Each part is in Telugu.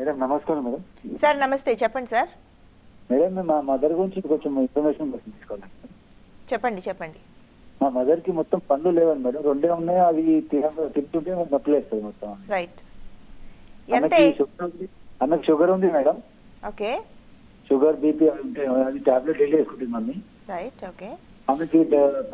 మేడం నమస్కారం మేడం సార్ నమస్తే చెప్పండి సార్ మేడం మా మదర్ గురించి కొంచెం ఇన్ఫర్మేషన్ కోసం తీసుకోవాలి చెప్పండి చెప్పండి మా మదర్ కి మొత్తం పండ్లు లేవండి మేడం రెండే ఉన్నాయి అవి తింటుంటే నొప్పి మొత్తం రైట్ ఎంత అన్నకు షుగర్ ఉంది మేడం ఓకే షుగర్ బీపీ అంటే అది టాబ్లెట్ డైలీ వేసుకుంటుంది మమ్మీ రైట్ ఓకే ఆమెకి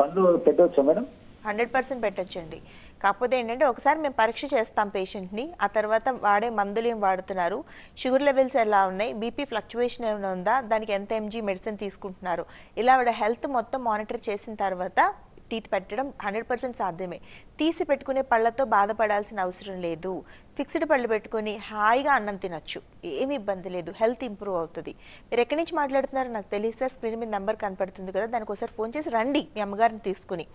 పండ్లు పెట్టవచ్చా మేడం హండ్రెడ్ పర్సెంట్ పెట్టచ్చండి కాకపోతే ఏంటంటే ఒకసారి మేము పరీక్ష చేస్తాం పేషెంట్ని ఆ తర్వాత వాడే మందులు ఏం వాడుతున్నారు షుగర్ లెవెల్స్ ఎలా ఉన్నాయి బీపీ ఫ్లక్చువేషన్ ఏమైనా ఉందా దానికి ఎంత ఎంజీ మెడిసిన్ తీసుకుంటున్నారు ఇలా వాడ హెల్త్ మొత్తం మానిటర్ చేసిన తర్వాత టీత్ పెట్టడం హండ్రెడ్ పర్సెంట్ సాధ్యమే తీసి పెట్టుకునే పళ్ళతో బాధపడాల్సిన అవసరం లేదు ఫిక్స్డ్ పళ్ళు పెట్టుకొని హాయిగా అన్నం తినచ్చు ఏమి ఇబ్బంది లేదు హెల్త్ ఇంప్రూవ్ అవుతుంది మీరు ఎక్కడి నుంచి మాట్లాడుతున్నారో నాకు తెలియదు సార్ స్క్రీన్ మీద నెంబర్ కనపడుతుంది కదా దానికి ఒకసారి ఫోన్ చేసి రండి మీ అమ్మగారిని తీసుకుని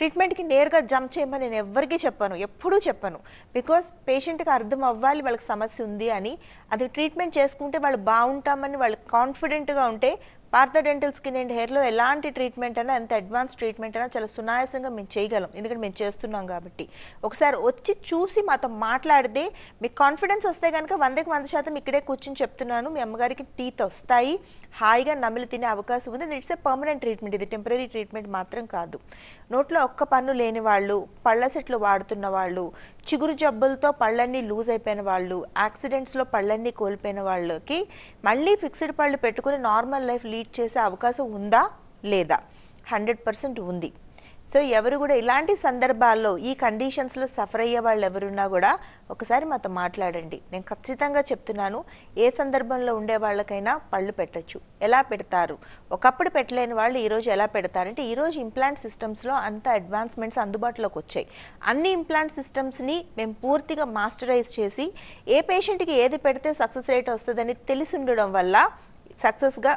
ట్రీట్మెంట్కి నేరుగా జంప్ చేయమని నేను ఎవరికి చెప్పాను ఎప్పుడూ చెప్పాను బికాస్ పేషెంట్కి అర్థం అవ్వాలి వాళ్ళకి సమస్య ఉంది అని అది ట్రీట్మెంట్ చేసుకుంటే వాళ్ళు బాగుంటామని వాళ్ళు కాన్ఫిడెంట్గా ఉంటే పార్థ డెంటల్ స్కిన్ అండ్ హెయిర్లో ఎలాంటి ట్రీట్మెంట్ అయినా ఎంత అడ్వాన్స్ ట్రీట్మెంట్ అయినా చాలా సునాయాసంగా మేము చేయగలం ఎందుకంటే మేము చేస్తున్నాం కాబట్టి ఒకసారి వచ్చి చూసి మాతో మాట్లాడితే మీకు కాన్ఫిడెన్స్ వస్తే కనుక వందకి వంద శాతం ఇక్కడే కూర్చొని చెప్తున్నాను మీ అమ్మగారికి టీత్ వస్తాయి హాయిగా నమిలి తినే అవకాశం ఉంది ఇట్స్ ఏ పర్మనెంట్ ట్రీట్మెంట్ ఇది టెంపరీ ట్రీట్మెంట్ మాత్రం కాదు నోట్లో ఒక్క పన్ను లేని వాళ్ళు పళ్ళ సెట్లు వాడుతున్న వాళ్ళు చిగురు జబ్బులతో పళ్ళన్నీ లూజ్ అయిపోయిన వాళ్ళు యాక్సిడెంట్స్లో పళ్ళన్నీ కోల్పోయిన వాళ్ళకి మళ్ళీ ఫిక్స్డ్ పళ్ళు పెట్టుకుని నార్మల్ లైఫ్ లీడ్ చేసే అవకాశం ఉందా లేదా హండ్రెడ్ పర్సెంట్ ఉంది సో ఎవరు కూడా ఇలాంటి సందర్భాల్లో ఈ కండిషన్స్లో సఫర్ అయ్యే వాళ్ళు ఎవరున్నా కూడా ఒకసారి మాతో మాట్లాడండి నేను ఖచ్చితంగా చెప్తున్నాను ఏ సందర్భంలో ఉండే వాళ్ళకైనా పళ్ళు పెట్టచ్చు ఎలా పెడతారు ఒకప్పుడు పెట్టలేని వాళ్ళు ఈరోజు ఎలా పెడతారంటే ఈరోజు ఇంప్లాంట్ సిస్టమ్స్లో అంత అడ్వాన్స్మెంట్స్ అందుబాటులోకి వచ్చాయి అన్ని ఇంప్లాంట్ సిస్టమ్స్ని మేము పూర్తిగా మాస్టరైజ్ చేసి ఏ పేషెంట్కి ఏది పెడితే సక్సెస్ రేట్ వస్తుందని తెలిసి ఉండడం వల్ల సక్సెస్గా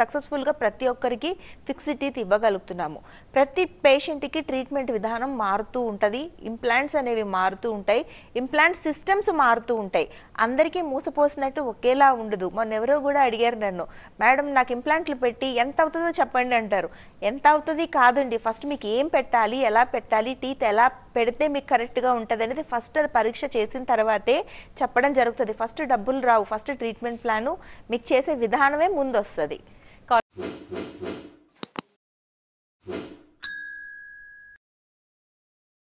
సక్సెస్ఫుల్గా ప్రతి ఒక్కరికి ఫిక్స్డ్ టీత్ ఇవ్వగలుగుతున్నాము ప్రతి పేషెంట్కి ట్రీట్మెంట్ విధానం మారుతూ ఉంటుంది ఇంప్లాంట్స్ అనేవి మారుతూ ఉంటాయి ఇంప్లాంట్ సిస్టమ్స్ మారుతూ ఉంటాయి అందరికీ మూసపోసినట్టు ఒకేలా ఉండదు మొన్న ఎవరో కూడా అడిగారు నన్ను మేడం నాకు ఇంప్లాంట్లు పెట్టి ఎంత అవుతుందో చెప్పండి అంటారు ఎంత అవుతుంది కాదండి ఫస్ట్ మీకు ఏం పెట్టాలి ఎలా పెట్టాలి టీత్ ఎలా పెడితే మీకు కరెక్ట్గా ఉంటుంది అనేది ఫస్ట్ అది పరీక్ష చేసిన తర్వాతే చెప్పడం జరుగుతుంది ఫస్ట్ డబ్బులు రావు ఫస్ట్ ట్రీట్మెంట్ ప్లాను మీకు చేసే విధానం Mundo Sadi.